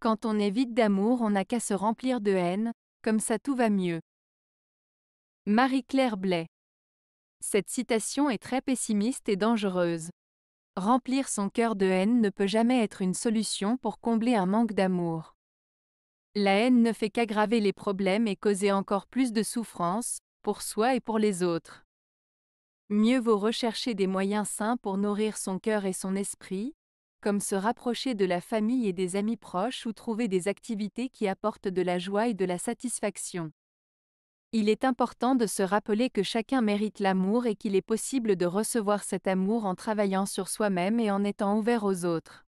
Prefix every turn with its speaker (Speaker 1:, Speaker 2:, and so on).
Speaker 1: Quand on est vide d'amour, on n'a qu'à se remplir de haine, comme ça tout va mieux. Marie-Claire Blais. Cette citation est très pessimiste et dangereuse. Remplir son cœur de haine ne peut jamais être une solution pour combler un manque d'amour. La haine ne fait qu'aggraver les problèmes et causer encore plus de souffrance, pour soi et pour les autres. Mieux vaut rechercher des moyens sains pour nourrir son cœur et son esprit, comme se rapprocher de la famille et des amis proches ou trouver des activités qui apportent de la joie et de la satisfaction. Il est important de se rappeler que chacun mérite l'amour et qu'il est possible de recevoir cet amour en travaillant sur soi-même et en étant ouvert aux autres.